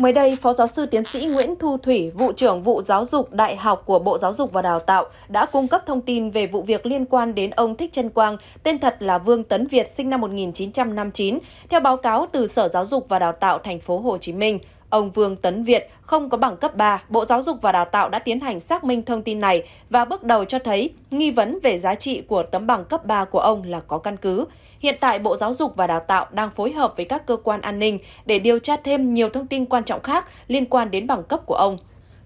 Mới đây, Phó giáo sư tiến sĩ Nguyễn Thu Thủy, vụ trưởng vụ giáo dục đại học của Bộ Giáo dục và Đào tạo đã cung cấp thông tin về vụ việc liên quan đến ông Thích Trân Quang, tên thật là Vương Tấn Việt sinh năm 1959, theo báo cáo từ Sở Giáo dục và Đào tạo thành phố Hồ Chí Minh. Ông Vương Tấn Việt không có bằng cấp 3, Bộ Giáo dục và Đào tạo đã tiến hành xác minh thông tin này và bước đầu cho thấy nghi vấn về giá trị của tấm bằng cấp 3 của ông là có căn cứ. Hiện tại Bộ Giáo dục và Đào tạo đang phối hợp với các cơ quan an ninh để điều tra thêm nhiều thông tin quan trọng khác liên quan đến bằng cấp của ông.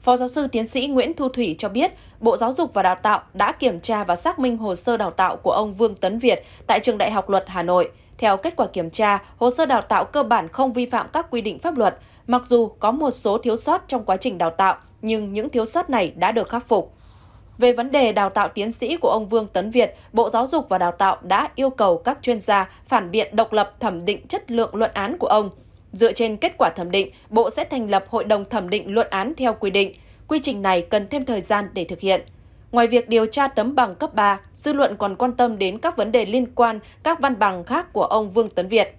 Phó giáo sư tiến sĩ Nguyễn Thu Thủy cho biết, Bộ Giáo dục và Đào tạo đã kiểm tra và xác minh hồ sơ đào tạo của ông Vương Tấn Việt tại Trường Đại học Luật Hà Nội. Theo kết quả kiểm tra, hồ sơ đào tạo cơ bản không vi phạm các quy định pháp luật. Mặc dù có một số thiếu sót trong quá trình đào tạo, nhưng những thiếu sót này đã được khắc phục. Về vấn đề đào tạo tiến sĩ của ông Vương Tấn Việt, Bộ Giáo dục và Đào tạo đã yêu cầu các chuyên gia phản biện độc lập thẩm định chất lượng luận án của ông. Dựa trên kết quả thẩm định, Bộ sẽ thành lập hội đồng thẩm định luận án theo quy định. Quy trình này cần thêm thời gian để thực hiện. Ngoài việc điều tra tấm bằng cấp 3, dư luận còn quan tâm đến các vấn đề liên quan các văn bằng khác của ông Vương Tấn Việt.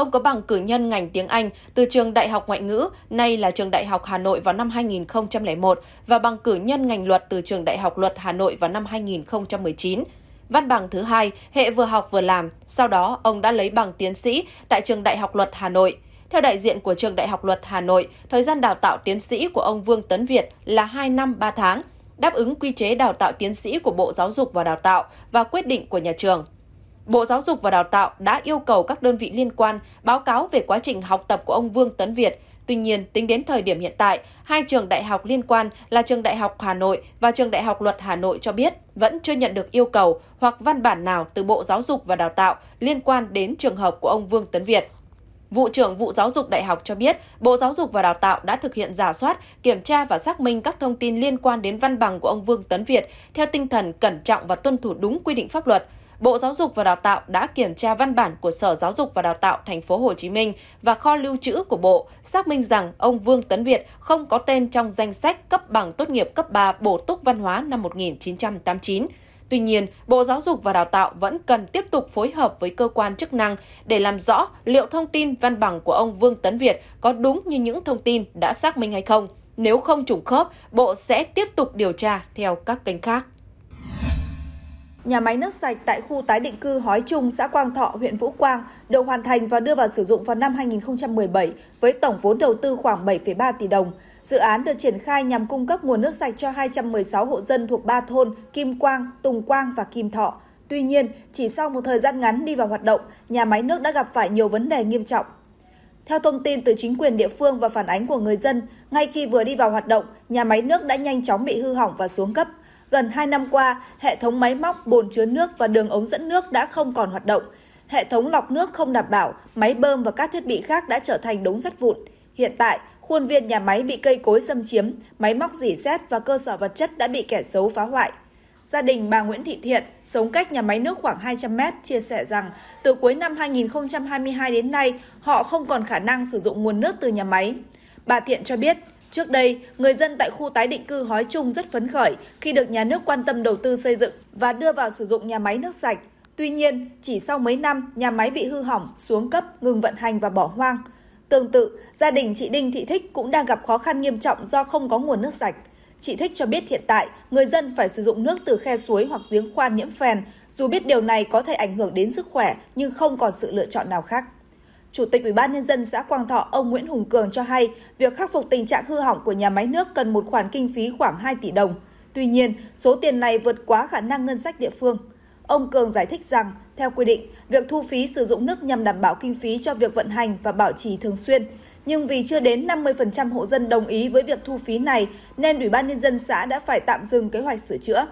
Ông có bằng cử nhân ngành tiếng Anh từ trường Đại học Ngoại ngữ, nay là trường Đại học Hà Nội vào năm 2001 và bằng cử nhân ngành luật từ trường Đại học Luật Hà Nội vào năm 2019. Văn bằng thứ hai, hệ vừa học vừa làm, sau đó ông đã lấy bằng tiến sĩ tại trường Đại học Luật Hà Nội. Theo đại diện của trường Đại học Luật Hà Nội, thời gian đào tạo tiến sĩ của ông Vương Tấn Việt là 2 năm 3 tháng, đáp ứng quy chế đào tạo tiến sĩ của Bộ Giáo dục và Đào tạo và quyết định của nhà trường. Bộ Giáo dục và Đào tạo đã yêu cầu các đơn vị liên quan báo cáo về quá trình học tập của ông Vương Tấn Việt. Tuy nhiên, tính đến thời điểm hiện tại, hai trường đại học liên quan là Trường Đại học Hà Nội và Trường Đại học Luật Hà Nội cho biết vẫn chưa nhận được yêu cầu hoặc văn bản nào từ Bộ Giáo dục và Đào tạo liên quan đến trường hợp của ông Vương Tấn Việt. Vụ trưởng Vụ Giáo dục Đại học cho biết, Bộ Giáo dục và Đào tạo đã thực hiện giả soát, kiểm tra và xác minh các thông tin liên quan đến văn bằng của ông Vương Tấn Việt theo tinh thần cẩn trọng và tuân thủ đúng quy định pháp luật – Bộ Giáo dục và Đào tạo đã kiểm tra văn bản của Sở Giáo dục và Đào tạo thành phố Hồ Chí Minh và kho lưu trữ của Bộ, xác minh rằng ông Vương Tấn Việt không có tên trong danh sách cấp bằng tốt nghiệp cấp 3 bổ túc văn hóa năm 1989. Tuy nhiên, Bộ Giáo dục và Đào tạo vẫn cần tiếp tục phối hợp với cơ quan chức năng để làm rõ liệu thông tin văn bằng của ông Vương Tấn Việt có đúng như những thông tin đã xác minh hay không. Nếu không trùng khớp, Bộ sẽ tiếp tục điều tra theo các kênh khác. Nhà máy nước sạch tại khu tái định cư Hói Trung, xã Quang Thọ, huyện Vũ Quang được hoàn thành và đưa vào sử dụng vào năm 2017 với tổng vốn đầu tư khoảng 7,3 tỷ đồng. Dự án được triển khai nhằm cung cấp nguồn nước sạch cho 216 hộ dân thuộc ba thôn Kim Quang, Tùng Quang và Kim Thọ. Tuy nhiên, chỉ sau một thời gian ngắn đi vào hoạt động, nhà máy nước đã gặp phải nhiều vấn đề nghiêm trọng. Theo thông tin từ chính quyền địa phương và phản ánh của người dân, ngay khi vừa đi vào hoạt động, nhà máy nước đã nhanh chóng bị hư hỏng và xuống cấp. Gần 2 năm qua, hệ thống máy móc, bồn chứa nước và đường ống dẫn nước đã không còn hoạt động. Hệ thống lọc nước không đảm bảo, máy bơm và các thiết bị khác đã trở thành đống rác vụn. Hiện tại, khuôn viên nhà máy bị cây cối xâm chiếm, máy móc rỉ sét và cơ sở vật chất đã bị kẻ xấu phá hoại. Gia đình bà Nguyễn Thị Thiện, sống cách nhà máy nước khoảng 200 mét, chia sẻ rằng từ cuối năm 2022 đến nay, họ không còn khả năng sử dụng nguồn nước từ nhà máy. Bà Thiện cho biết, Trước đây, người dân tại khu tái định cư Hói Trung rất phấn khởi khi được nhà nước quan tâm đầu tư xây dựng và đưa vào sử dụng nhà máy nước sạch. Tuy nhiên, chỉ sau mấy năm, nhà máy bị hư hỏng, xuống cấp, ngừng vận hành và bỏ hoang. Tương tự, gia đình chị Đinh Thị Thích cũng đang gặp khó khăn nghiêm trọng do không có nguồn nước sạch. Chị Thích cho biết hiện tại, người dân phải sử dụng nước từ khe suối hoặc giếng khoan nhiễm phèn, dù biết điều này có thể ảnh hưởng đến sức khỏe nhưng không còn sự lựa chọn nào khác. Chủ tịch Ủy ban nhân dân xã Quang Thọ ông Nguyễn Hùng Cường cho hay, việc khắc phục tình trạng hư hỏng của nhà máy nước cần một khoản kinh phí khoảng 2 tỷ đồng. Tuy nhiên, số tiền này vượt quá khả năng ngân sách địa phương. Ông Cường giải thích rằng, theo quy định, việc thu phí sử dụng nước nhằm đảm bảo kinh phí cho việc vận hành và bảo trì thường xuyên. Nhưng vì chưa đến 50% hộ dân đồng ý với việc thu phí này, nên Ủy ban Nhân dân xã đã phải tạm dừng kế hoạch sửa chữa.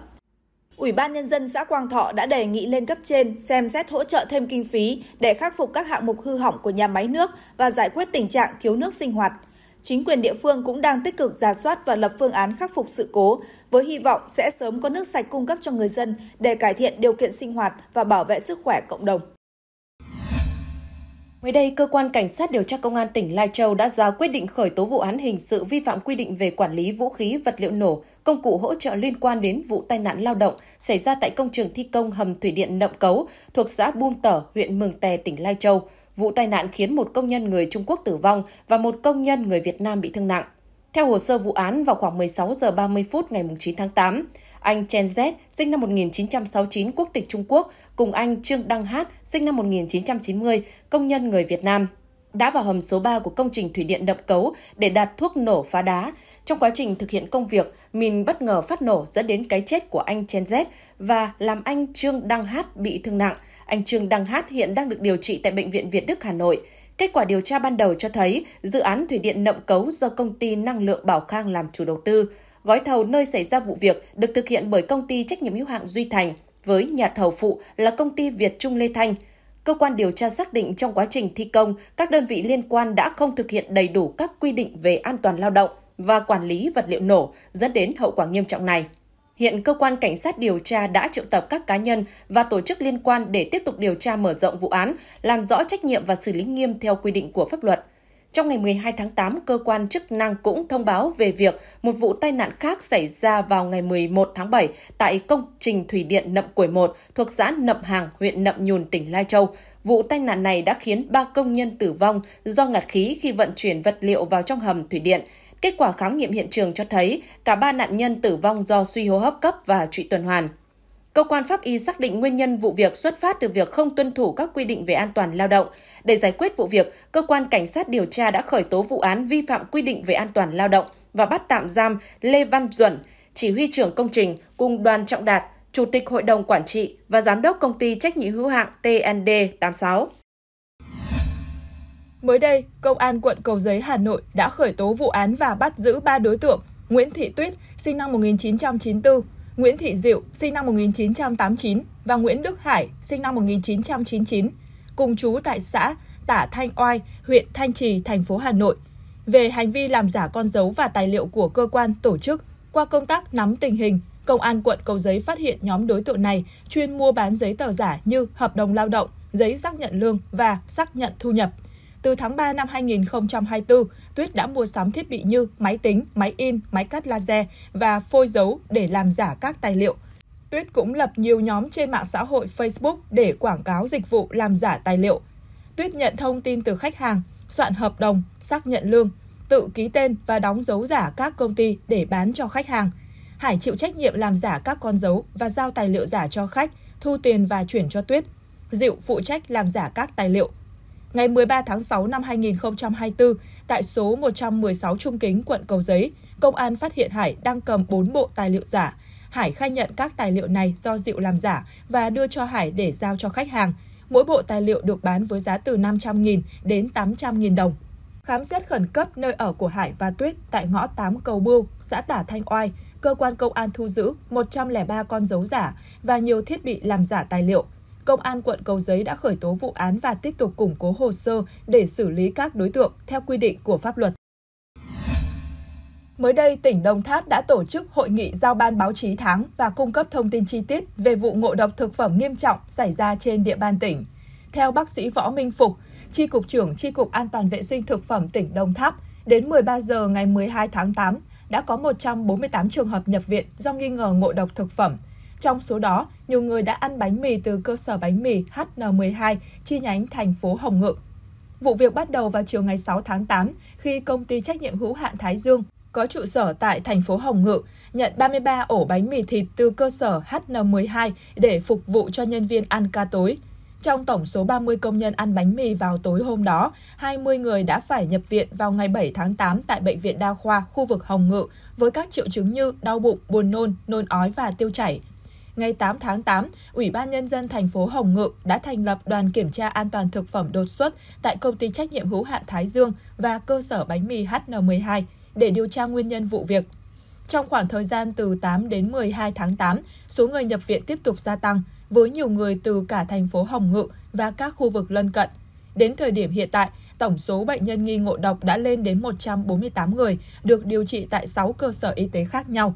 Ủy ban Nhân dân xã Quang Thọ đã đề nghị lên cấp trên xem xét hỗ trợ thêm kinh phí để khắc phục các hạng mục hư hỏng của nhà máy nước và giải quyết tình trạng thiếu nước sinh hoạt. Chính quyền địa phương cũng đang tích cực giả soát và lập phương án khắc phục sự cố, với hy vọng sẽ sớm có nước sạch cung cấp cho người dân để cải thiện điều kiện sinh hoạt và bảo vệ sức khỏe cộng đồng. Mới đây, cơ quan cảnh sát điều tra công an tỉnh Lai Châu đã ra quyết định khởi tố vụ án hình sự vi phạm quy định về quản lý vũ khí, vật liệu nổ, công cụ hỗ trợ liên quan đến vụ tai nạn lao động xảy ra tại công trường thi công hầm thủy điện Nậm Cấu thuộc xã Bum Tở, huyện Mường Tè, tỉnh Lai Châu. Vụ tai nạn khiến một công nhân người Trung Quốc tử vong và một công nhân người Việt Nam bị thương nặng. Theo hồ sơ vụ án, vào khoảng 16 giờ 30 phút ngày 9 tháng 8, anh Chen Z, sinh năm 1969, quốc tịch Trung Quốc, cùng anh Trương Đăng Hát, sinh năm 1990, công nhân người Việt Nam, đã vào hầm số 3 của công trình thủy điện Đậm Cấu để đặt thuốc nổ phá đá. Trong quá trình thực hiện công việc, mìn bất ngờ phát nổ dẫn đến cái chết của anh Chen Z và làm anh Trương Đăng Hát bị thương nặng. Anh Trương Đăng Hát hiện đang được điều trị tại Bệnh viện Việt Đức Hà Nội. Kết quả điều tra ban đầu cho thấy dự án thủy điện Nậm Cấu do công ty năng lượng Bảo Khang làm chủ đầu tư. Gói thầu nơi xảy ra vụ việc được thực hiện bởi công ty trách nhiệm hữu hạn Duy Thành với nhà thầu phụ là công ty Việt Trung Lê Thanh. Cơ quan điều tra xác định trong quá trình thi công, các đơn vị liên quan đã không thực hiện đầy đủ các quy định về an toàn lao động và quản lý vật liệu nổ, dẫn đến hậu quả nghiêm trọng này. Hiện cơ quan cảnh sát điều tra đã triệu tập các cá nhân và tổ chức liên quan để tiếp tục điều tra mở rộng vụ án, làm rõ trách nhiệm và xử lý nghiêm theo quy định của pháp luật. Trong ngày 12 tháng 8, cơ quan chức năng cũng thông báo về việc một vụ tai nạn khác xảy ra vào ngày 11 tháng 7 tại công trình thủy điện Nậm Củi 1 thuộc xã Nậm Hàng, huyện Nậm Nhùn, tỉnh Lai Châu. Vụ tai nạn này đã khiến ba công nhân tử vong do ngạt khí khi vận chuyển vật liệu vào trong hầm thủy điện. Kết quả khám nghiệm hiện trường cho thấy cả ba nạn nhân tử vong do suy hô hấp cấp và trụy tuần hoàn. Cơ quan pháp y xác định nguyên nhân vụ việc xuất phát từ việc không tuân thủ các quy định về an toàn lao động. Để giải quyết vụ việc, cơ quan cảnh sát điều tra đã khởi tố vụ án vi phạm quy định về an toàn lao động và bắt tạm giam Lê Văn Duẩn, chỉ huy trưởng công trình cùng Đoàn Trọng Đạt, chủ tịch hội đồng quản trị và giám đốc công ty trách nhiệm hữu hạn TND 86. Mới đây, Công an quận Cầu Giấy, Hà Nội đã khởi tố vụ án và bắt giữ 3 đối tượng Nguyễn Thị Tuyết, sinh năm 1994, Nguyễn Thị Diệu, sinh năm 1989 và Nguyễn Đức Hải, sinh năm 1999, cùng chú tại xã Tả Thanh Oai, huyện Thanh Trì, thành phố Hà Nội, về hành vi làm giả con dấu và tài liệu của cơ quan tổ chức. Qua công tác nắm tình hình, Công an quận Cầu Giấy phát hiện nhóm đối tượng này chuyên mua bán giấy tờ giả như hợp đồng lao động, giấy xác nhận lương và xác nhận thu nhập – từ tháng 3 năm 2024, Tuyết đã mua sắm thiết bị như máy tính, máy in, máy cắt laser và phôi dấu để làm giả các tài liệu. Tuyết cũng lập nhiều nhóm trên mạng xã hội Facebook để quảng cáo dịch vụ làm giả tài liệu. Tuyết nhận thông tin từ khách hàng, soạn hợp đồng, xác nhận lương, tự ký tên và đóng dấu giả các công ty để bán cho khách hàng. Hải chịu trách nhiệm làm giả các con dấu và giao tài liệu giả cho khách, thu tiền và chuyển cho Tuyết. Diệu phụ trách làm giả các tài liệu ngày 13 tháng 6 năm 2024, tại số 116 Trung Kính, quận Cầu Giấy, công an phát hiện Hải đang cầm 4 bộ tài liệu giả. Hải khai nhận các tài liệu này do Diệu làm giả và đưa cho Hải để giao cho khách hàng. Mỗi bộ tài liệu được bán với giá từ 500.000 đến 800.000 đồng. Khám xét khẩn cấp nơi ở của Hải và Tuyết tại ngõ 8 Cầu Bưu, xã Tả Thanh Oai, cơ quan công an thu giữ 103 con dấu giả và nhiều thiết bị làm giả tài liệu – Công an quận Cầu Giấy đã khởi tố vụ án và tiếp tục củng cố hồ sơ để xử lý các đối tượng theo quy định của pháp luật. Mới đây, tỉnh Đồng Tháp đã tổ chức hội nghị giao ban báo chí tháng và cung cấp thông tin chi tiết về vụ ngộ độc thực phẩm nghiêm trọng xảy ra trên địa bàn tỉnh. Theo bác sĩ Võ Minh Phục, Tri Cục trưởng Tri Cục An toàn Vệ sinh Thực phẩm tỉnh Đồng Tháp, đến 13 giờ ngày 12 tháng 8, đã có 148 trường hợp nhập viện do nghi ngờ ngộ độc thực phẩm – trong số đó, nhiều người đã ăn bánh mì từ cơ sở bánh mì HN12 chi nhánh thành phố Hồng Ngự. Vụ việc bắt đầu vào chiều ngày 6 tháng 8 khi công ty trách nhiệm hữu hạn Thái Dương có trụ sở tại thành phố Hồng Ngự, nhận 33 ổ bánh mì thịt từ cơ sở HN12 để phục vụ cho nhân viên ăn ca tối. Trong tổng số 30 công nhân ăn bánh mì vào tối hôm đó, 20 người đã phải nhập viện vào ngày 7 tháng 8 tại Bệnh viện Đa khoa khu vực Hồng Ngự với các triệu chứng như đau bụng, buồn nôn, nôn ói và tiêu chảy ngày 8 tháng 8, Ủy ban Nhân dân thành phố Hồng Ngự đã thành lập đoàn kiểm tra an toàn thực phẩm đột xuất tại công ty trách nhiệm hữu hạn Thái Dương và cơ sở bánh mì HN12 để điều tra nguyên nhân vụ việc. Trong khoảng thời gian từ 8 đến 12 tháng 8, số người nhập viện tiếp tục gia tăng, với nhiều người từ cả thành phố Hồng Ngự và các khu vực lân cận. Đến thời điểm hiện tại, tổng số bệnh nhân nghi ngộ độc đã lên đến 148 người, được điều trị tại 6 cơ sở y tế khác nhau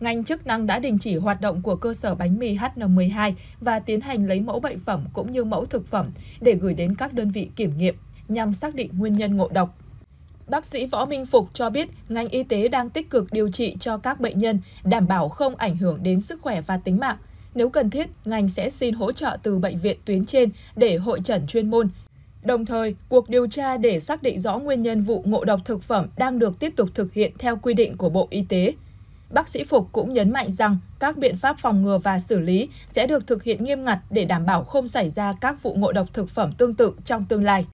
ngành chức năng đã đình chỉ hoạt động của cơ sở bánh mì HN12 và tiến hành lấy mẫu bệnh phẩm cũng như mẫu thực phẩm để gửi đến các đơn vị kiểm nghiệm nhằm xác định nguyên nhân ngộ độc. Bác sĩ Võ Minh Phục cho biết ngành y tế đang tích cực điều trị cho các bệnh nhân, đảm bảo không ảnh hưởng đến sức khỏe và tính mạng. Nếu cần thiết, ngành sẽ xin hỗ trợ từ bệnh viện tuyến trên để hội trần chuyên môn. Đồng thời, cuộc điều tra để xác định rõ nguyên nhân vụ ngộ độc thực phẩm đang được tiếp tục thực hiện theo quy định của Bộ Y tế. Bác sĩ Phục cũng nhấn mạnh rằng các biện pháp phòng ngừa và xử lý sẽ được thực hiện nghiêm ngặt để đảm bảo không xảy ra các vụ ngộ độc thực phẩm tương tự trong tương lai.